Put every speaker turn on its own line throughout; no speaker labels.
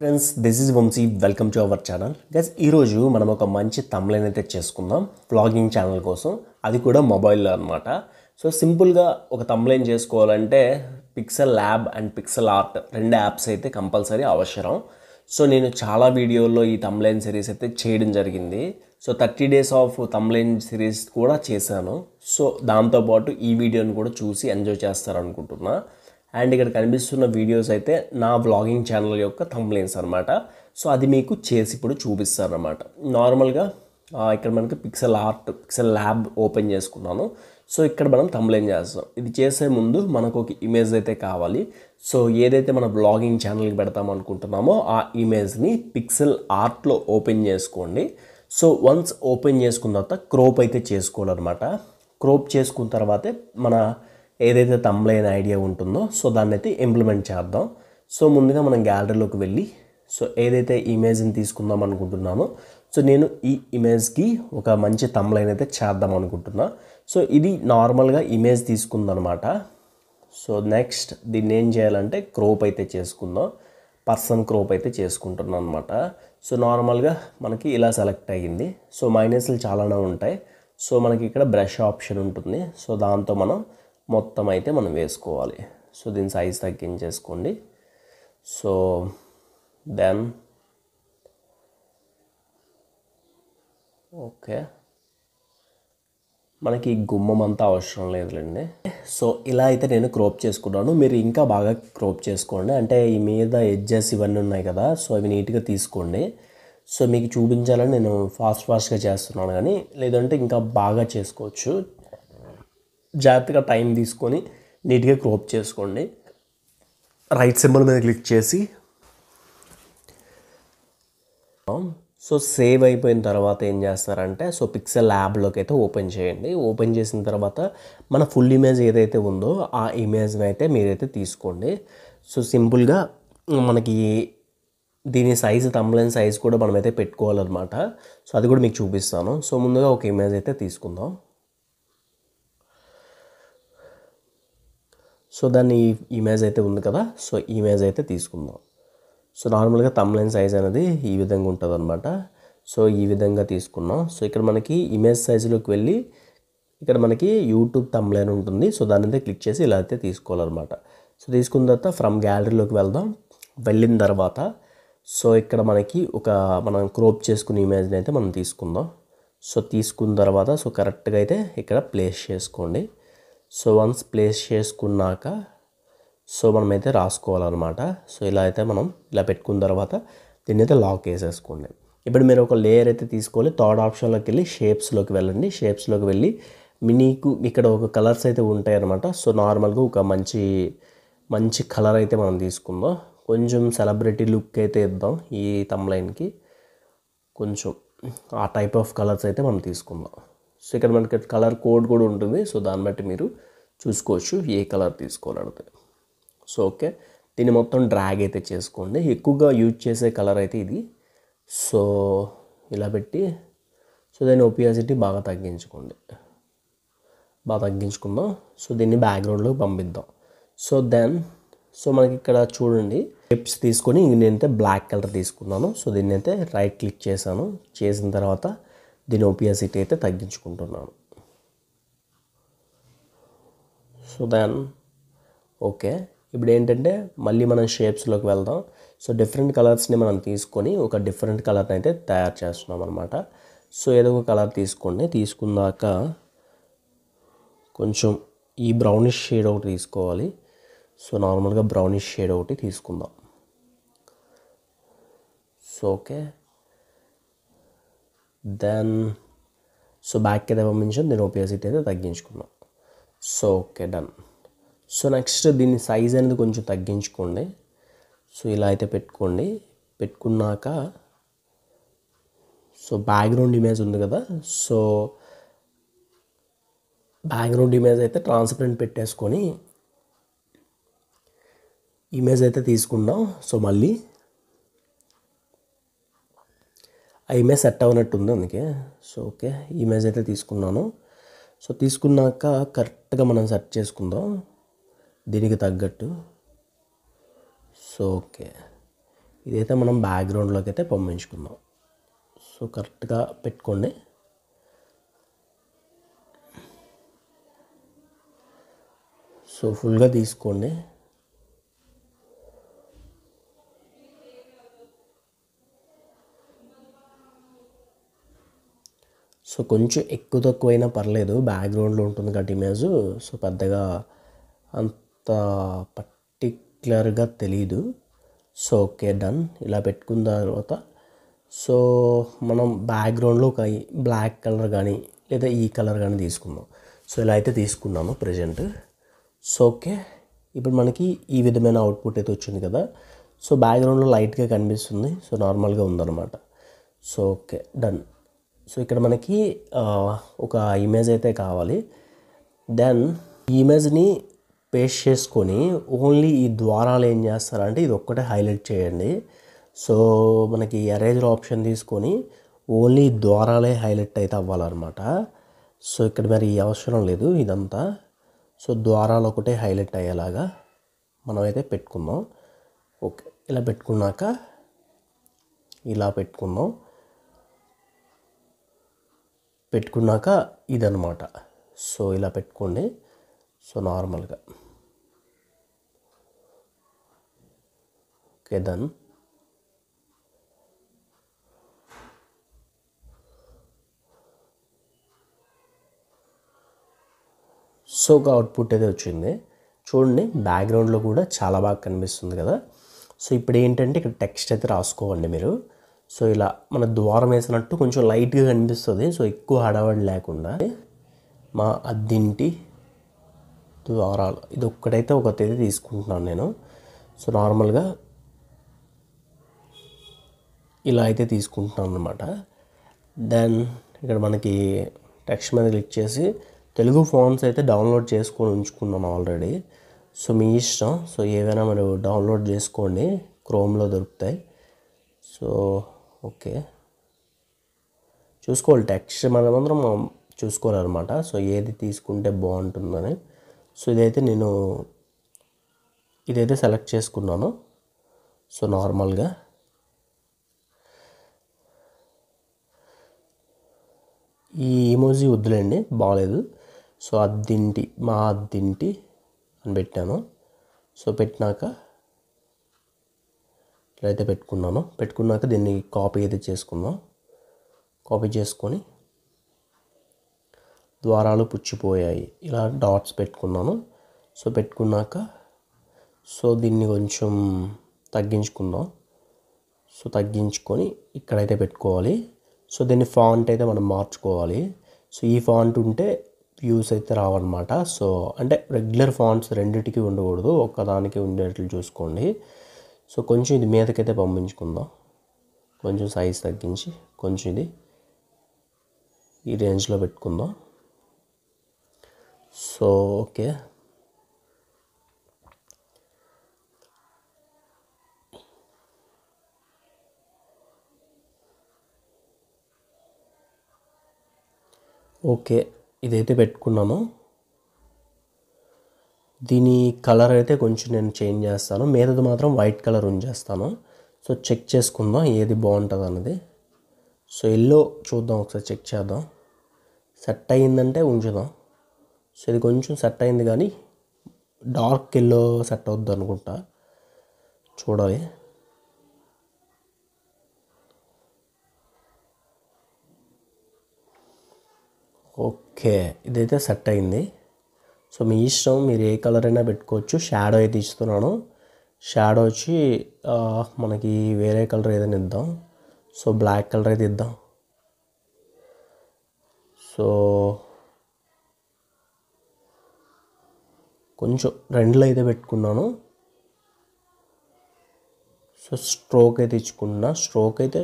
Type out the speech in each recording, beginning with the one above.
friends this is Vamshi welcome to our channel guys ఈరోజు మనం ఒక మంచి తమ్లైన్ అయితే చేసుకుందాం వ్లాగింగ్ ఛానల్ కోసం అది కూడా మొబైల్లో అనమాట సో సింపుల్గా ఒక తమ్లైన్ చేసుకోవాలంటే Pixel Lab and Pixel Art రెండు యాప్స్ అయితే కంపల్సరీ అవసరం సో నేను చాలా వీడియోల్లో ఈ తమ్లైన్ సిరీస్ అయితే చేయడం జరిగింది so thirty days of thumbnail series కూడా చేశాను సో దాంతోపాటు ఈ వీడియోని కూడా చూసి ఎంజాయ్ చేస్తారనుకుంటున్నాను అండ్ ఇక్కడ కనిపిస్తున్న వీడియోస్ అయితే నా బ్లాగింగ్ ఛానల్ యొక్క థంబ్లైన్స్ అనమాట సో అది మీకు చేసి ఇప్పుడు చూపిస్తారు అనమాట నార్మల్గా ఇక్కడ మనకి Pixel Art Pixel Lab open చేసుకున్నాను సో ఇక్కడ మనం థంబ్లైన్ చేస్తాం ఇది చేసే ముందు మనకు ఒక ఇమేజ్ అయితే కావాలి సో ఏదైతే మన బ్లాగింగ్ ఛానల్కి పెడతాం అనుకుంటున్నామో ఆ ఇమేజ్ని పిక్సెల్ ఆర్ట్లో ఓపెన్ చేసుకోండి సో వన్స్ ఓపెన్ చేసుకున్న తర్వాత క్రోప్ అయితే చేసుకోవాలన్నమాట క్రోప్ చేసుకున్న తర్వాతే మన ఏదైతే తమ్లైన్ ఐడియా ఉంటుందో సో దాన్ని అయితే ఇంప్లిమెంట్ చేద్దాం సో ముందుగా మనం గ్యాలరీలోకి వెళ్ళి సో ఏదైతే ఇమేజ్ని తీసుకుందాం అనుకుంటున్నామో సో నేను ఈ ఇమేజ్కి ఒక మంచి తమ్లైన్ అయితే చేద్దాం అనుకుంటున్నా సో ఇది నార్మల్గా ఇమేజ్ తీసుకుందనమాట సో నెక్స్ట్ దీన్ని ఏం చేయాలంటే క్రోప్ అయితే చేసుకుందాం పర్సన్ క్రోప్ అయితే చేసుకుంటున్నాం అనమాట సో నార్మల్గా మనకి ఇలా సెలెక్ట్ అయ్యింది సో మైనస్లు చాలానే ఉంటాయి సో మనకి ఇక్కడ బ్రష్ ఆప్షన్ ఉంటుంది సో దాంతో మనం మొత్తం అయితే మనం వేసుకోవాలి సో దీని సైజ్ తగ్గించేసుకోండి సో దెన్ ఓకే మనకి గుమ్మం అంతా అవసరం లేదులేండి సో ఇలా అయితే నేను క్రోప్ చేసుకున్నాను మీరు ఇంకా బాగా క్రోప్ చేసుకోండి అంటే ఈ మీద ఎడ్జెస్ ఇవన్నీ ఉన్నాయి కదా సో అవి నీట్గా తీసుకోండి సో మీకు చూపించాలని నేను ఫాస్ట్ ఫాస్ట్గా చేస్తున్నాను కానీ లేదంటే ఇంకా బాగా చేసుకోవచ్చు జాగ్రత్తగా టైం తీసుకొని నీట్గా క్రోప్ చేసుకోండి రైట్ సింబల్ మీద క్లిక్ చేసి సో సేవ్ అయిపోయిన తర్వాత ఏం చేస్తారంటే సో పిక్సెల్ ల్యాబ్లోకి అయితే ఓపెన్ చేయండి ఓపెన్ చేసిన తర్వాత మన ఫుల్ ఇమేజ్ ఏదైతే ఉందో ఆ ఇమేజ్ని అయితే మీరైతే తీసుకోండి సో సింపుల్గా మనకి దీని సైజు తమ్ములైన సైజ్ కూడా మనమైతే పెట్టుకోవాలన్నమాట సో అది కూడా మీకు చూపిస్తాను సో ముందుగా ఒక ఇమేజ్ అయితే తీసుకుందాం సో దాన్ని ఇమేజ్ అయితే ఉంది కదా సో ఇమేజ్ అయితే తీసుకుందాం సో నార్మల్గా తమ్లైన్ సైజ్ అనేది ఈ విధంగా ఉంటుంది అనమాట సో ఈ విధంగా తీసుకున్నాం సో ఇక్కడ మనకి ఇమేజ్ సైజులోకి వెళ్ళి ఇక్కడ మనకి యూట్యూబ్ తమ్లైన్ ఉంటుంది సో దాని అయితే క్లిక్ చేసి ఇలా అయితే తీసుకోవాలన్నమాట సో తీసుకున్న తర్వాత ఫ్రమ్ గ్యాలరీలోకి వెళ్దాం వెళ్ళిన తర్వాత సో ఇక్కడ మనకి ఒక మనం క్రోప్ చేసుకున్న ఇమేజ్ని అయితే మనం తీసుకుందాం సో తీసుకున్న తర్వాత సో కరెక్ట్గా అయితే ఇక్కడ ప్లేస్ చేసుకోండి సో వన్స్ ప్లేస్ చేసుకున్నాక సో మనమైతే రాసుకోవాలన్నమాట సో ఇలా అయితే మనం ఇలా పెట్టుకున్న తర్వాత దీన్ని అయితే లాక్ వేసేసుకోండి ఇప్పుడు మీరు ఒక లేయర్ అయితే తీసుకోవాలి థర్డ్ ఆప్షన్లోకి వెళ్ళి షేప్స్లోకి వెళ్ళండి షేప్స్లోకి వెళ్ళి మినీకు ఇక్కడ ఒక కలర్స్ అయితే ఉంటాయి అనమాట సో నార్మల్గా ఒక మంచి మంచి కలర్ అయితే మనం తీసుకుందాం కొంచెం సెలబ్రిటీ లుక్ అయితే ఇద్దాం ఈ తమ్లైన్కి కొంచెం ఆ టైప్ ఆఫ్ కలర్స్ అయితే మనం తీసుకుందాం సో ఇక్కడ మనకి కలర్ కోడ్ కూడా ఉంటుంది సో దాన్ని బట్టి మీరు చూసుకోవచ్చు ఏ కలర్ తీసుకోవాలంటే సో ఓకే దీన్ని మొత్తం డ్రాగ్ అయితే చేసుకోండి ఎక్కువగా యూజ్ చేసే కలర్ అయితే ఇది సో ఇలా పెట్టి సో దాని ఒపియాసిటీ బాగా తగ్గించుకోండి బాగా తగ్గించుకుందాం సో దీన్ని బ్యాక్గ్రౌండ్లోకి పంపిద్దాం సో దెన్ సో మనకి ఇక్కడ చూడండి టిప్స్ తీసుకొని నేనైతే బ్లాక్ కలర్ తీసుకున్నాను సో దీన్ని అయితే రైట్ క్లిక్ చేశాను చేసిన తర్వాత దీని ఒపియాసిటీ అయితే తగ్గించుకుంటున్నాను సో దాన్ ఓకే ఇప్పుడు ఏంటంటే మళ్ళీ మనం షేప్స్లోకి వెళ్దాం సో డిఫరెంట్ కలర్స్ని మనం తీసుకొని ఒక డిఫరెంట్ కలర్ని అయితే తయారు చేస్తున్నాం అనమాట సో ఏదో ఒక కలర్ తీసుకోండి తీసుకున్నాక కొంచెం ఈ బ్రౌనిష్ షేడ్ ఒకటి తీసుకోవాలి సో నార్మల్గా బ్రౌనిష్ షేడ్ ఒకటి తీసుకుందాం so okay then so back ఏదో నేను దీని ఓపియాసిటీ అయితే తగ్గించుకున్నాం so okay done so next దీని సైజ్ అనేది కొంచెం తగ్గించుకోండి సో ఇలా అయితే పెట్టుకోండి పెట్టుకున్నాక సో బ్యాక్గ్రౌండ్ ఇమేజ్ ఉంది కదా సో బ్యాక్గ్రౌండ్ ఇమేజ్ అయితే ట్రాన్స్పరెంట్ పెట్టేసుకొని ఇమేజ్ అయితే తీసుకున్నాం సో మళ్ళీ ఆ ఇమేజ్ సెట్ ఉంది అందుకే సో ఓకే ఇమేజ్ అయితే తీసుకున్నాను సో తీసుకున్నాక కరెక్ట్గా మనం సెట్ చేసుకుందాం దీనికి తగ్గట్టు సో ఓకే ఇదైతే మనం బ్యాక్గ్రౌండ్లోకి అయితే పంపించుకుందాం సో కరెక్ట్గా పెట్టుకోండి సో ఫుల్గా తీసుకోండి సో కొంచెం ఎక్కువ తక్కువైనా పర్లేదు బ్యాక్గ్రౌండ్లో ఉంటుంది కాబట్టి ఇమేజ్ సో పెద్దగా అంత పర్టిక్యులర్గా తెలీదు సో ఓకే డన్ ఇలా పెట్టుకున్న తర్వాత సో మనం బ్యాక్గ్రౌండ్లో ఒక బ్లాక్ కలర్ కానీ లేదా ఈ కలర్ కానీ తీసుకుందాం సో ఇలా అయితే తీసుకున్నాము ప్రజెంట్ సో ఓకే ఇప్పుడు మనకి ఈ విధమైన అవుట్పుట్ అయితే వచ్చింది కదా సో బ్యాక్గ్రౌండ్లో లైట్గా కనిపిస్తుంది సో నార్మల్గా ఉందన్నమాట సో ఓకే డన్ సో ఇక్కడ మనకి ఒక ఇమేజ్ అయితే కావాలి దెన్ ఈ ఇమేజ్ని పేస్ట్ చేసుకొని ఓన్లీ ఈ ద్వారాలు ఏం చేస్తారంటే ఇది ఒక్కటే హైలైట్ చేయండి సో మనకి ఎరేజర్ ఆప్షన్ తీసుకొని ఓన్లీ ద్వారాలే హైలైట్ అయితే అవ్వాలన్నమాట సో ఇక్కడ మరి అవసరం లేదు ఇదంతా సో ద్వారాలు ఒకటే హైలైట్ అయ్యేలాగా మనమైతే పెట్టుకుందాం ఓకే ఇలా పెట్టుకున్నాక ఇలా పెట్టుకుందాం పెట్టుకున్నాక ఇదనమాట సో ఇలా పెట్టుకోండి సో నార్మల్గా ఓకే దన్ సో ఒక అవుట్పుట్ అయితే వచ్చింది చూడండి బ్యాక్గ్రౌండ్లో కూడా చాలా బాగా కనిపిస్తుంది కదా సో ఇప్పుడు ఏంటంటే ఇక్కడ టెక్స్ట్ అయితే రాసుకోవండి మీరు సో ఇలా మన ద్వారం వేసినట్టు కొంచెం లైట్గా కనిపిస్తుంది సో ఎక్కువ హడావడి లేకుండా మా అద్దింటి ద్వారాలు ఇది ఒక్కటైతే తేదీ తీసుకుంటున్నాను నేను సో నార్మల్గా ఇలా అయితే తీసుకుంటున్నాను అనమాట దెన్ ఇక్కడ మనకి టెక్స్ట్ మీద క్లిక్ చేసి తెలుగు ఫోన్స్ అయితే డౌన్లోడ్ చేసుకొని ఉంచుకున్నాను ఆల్రెడీ సో మీ ఇష్టం సో ఏవైనా మీరు డౌన్లోడ్ చేసుకోండి క్రోమ్లో దొరుకుతాయి సో ఓకే చూసుకోవాలి టెక్స్ట్ మనమందరం చూసుకోవాలన్నమాట సో ఏది తీసుకుంటే బాగుంటుందని సో ఇదైతే నేను ఇదైతే సెలెక్ట్ చేసుకున్నాను సో నార్మల్గా ఈ ఇమోజీ వద్దులేండి బాగాలేదు సో అద్దింటి మా అద్దింటి అని పెట్టాను సో పెట్టినాక అయితే పెట్టుకున్నాను పెట్టుకున్నాక దీన్ని కాపీ అయితే చేసుకుందాం కాపీ చేసుకొని ద్వారాలు పుచ్చిపోయాయి ఇలా డాట్స్ పెట్టుకున్నాను సో పెట్టుకున్నాక సో దీన్ని కొంచెం తగ్గించుకుందాం సో తగ్గించుకొని ఇక్కడైతే పెట్టుకోవాలి సో దీన్ని ఫాంట్ అయితే మనం మార్చుకోవాలి సో ఈ ఫాంట్ ఉంటే వ్యూస్ అయితే రావన్నమాట సో అంటే రెగ్యులర్ ఫాంట్స్ రెండింటికి ఉండకూడదు ఒక్కదానికి ఉండేట్లు చూసుకోండి సో కొంచెం ఇది మీదకైతే పంపించుకుందాం కొంచెం సైజ్ తగ్గించి కొంచెం ఇది ఈ రేంజ్లో పెట్టుకుందాం సో ఓకే ఓకే ఇదైతే పెట్టుకున్నాను దీని కలర్ అయితే కొంచెం నేను చేంజ్ చేస్తాను మీదది మాత్రం వైట్ కలర్ ఉంచేస్తాను సో చెక్ చేసుకుందాం ఏది బాగుంటుంది అన్నది సో ఎల్లో చూద్దాం ఒకసారి చెక్ చేద్దాం సెట్ అయ్యిందంటే ఉంచుదాం సో ఇది కొంచెం సెట్ అయింది కానీ డార్క్ ఎల్లో సెట్ అవుద్ది అనుకుంటా చూడాలి ఓకే ఇదైతే సెట్ అయింది సో మీ ఇష్టం మీరు ఏ కలర్ అయినా పెట్టుకోవచ్చు షాడో అయితే ఇస్తున్నాను షాడో వచ్చి మనకి వేరే కలర్ ఏదైనా ఇద్దాం సో బ్లాక్ కలర్ అయితే ఇద్దాం సో కొంచెం రెండులో అయితే పెట్టుకున్నాను సో స్ట్రోక్ అయితే ఇచ్చుకున్నా స్ట్రోక్ అయితే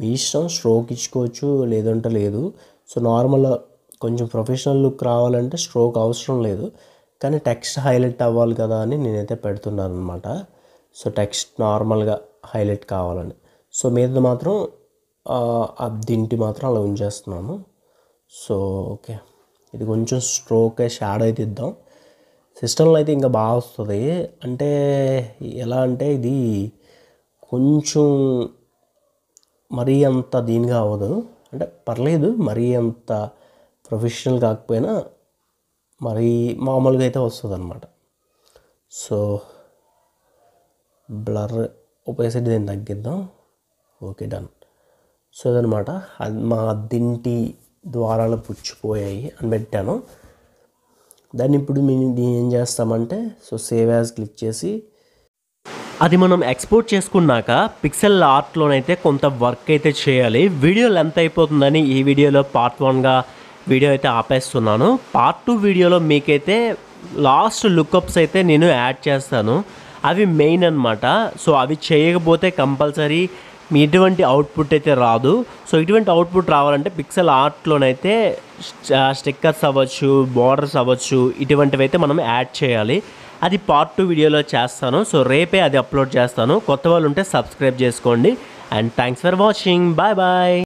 మీ ఇష్టం స్ట్రోక్ ఇచ్చుకోవచ్చు లేదంటే లేదు సో నార్మల్ కొంచెం ప్రొఫెషనల్ లుక్ రావాలంటే స్ట్రోక్ అవసరం లేదు కానీ టెక్స్ట్ హైలైట్ అవ్వాలి కదా అని నేనైతే పెడుతున్నాను అనమాట సో టెక్స్ట్ నార్మల్గా హైలైట్ కావాలని సో మీద మాత్రం దింటి మాత్రం అలా ఉంచేస్తున్నాను సో ఓకే ఇది కొంచెం స్ట్రోక్ షాడో అయితే ఇద్దాం సిస్టంలో అయితే ఇంకా బాగా వస్తుంది అంటే ఎలా అంటే ఇది కొంచెం మరీ అంత దీనిగా అవ్వదు అంటే పర్లేదు మరీ అంత ప్రొఫెషనల్ కాకపోయినా మరి మామూలుగా అయితే వస్తుంది అనమాట సో బ్లర్ ఉపయోగించి దీన్ని తగ్గిద్దాం ఓకే డన్ సో ఇదనమాట అది మా అద్దింటి ద్వారాలు పుచ్చిపోయాయి అని పెట్టాను దాన్ని ఇప్పుడు మేము ఏం చేస్తామంటే సో సేవ్ యాజ్ క్లిక్ చేసి అది మనం ఎక్స్పోర్ట్ చేసుకున్నాక పిక్సెల్ ఆర్ట్లోనైతే కొంత వర్క్ అయితే చేయాలి వీడియో లెంత్ అయిపోతుందని ఈ వీడియోలో పార్ట్ వన్గా వీడియో అయితే ఆపేస్తున్నాను పార్ట్ టూ వీడియోలో మీకైతే లాస్ట్ లుకప్స్ అయితే నేను యాడ్ చేస్తాను అవి మెయిన్ అనమాట సో అవి చేయకపోతే కంపల్సరీ మీ ఇటువంటి అవుట్పుట్ అయితే రాదు సో ఇటువంటి అవుట్పుట్ రావాలంటే పిక్సెల్ ఆర్ట్లోనైతే స్టిక్కర్స్ అవ్వచ్చు బోర్డర్స్ అవ్వచ్చు ఇటువంటివి అయితే మనం యాడ్ చేయాలి అది పార్ట్ టూ వీడియోలో చేస్తాను సో రేపే అది అప్లోడ్ చేస్తాను కొత్త వాళ్ళు ఉంటే సబ్స్క్రైబ్ చేసుకోండి and thanks for watching bye bye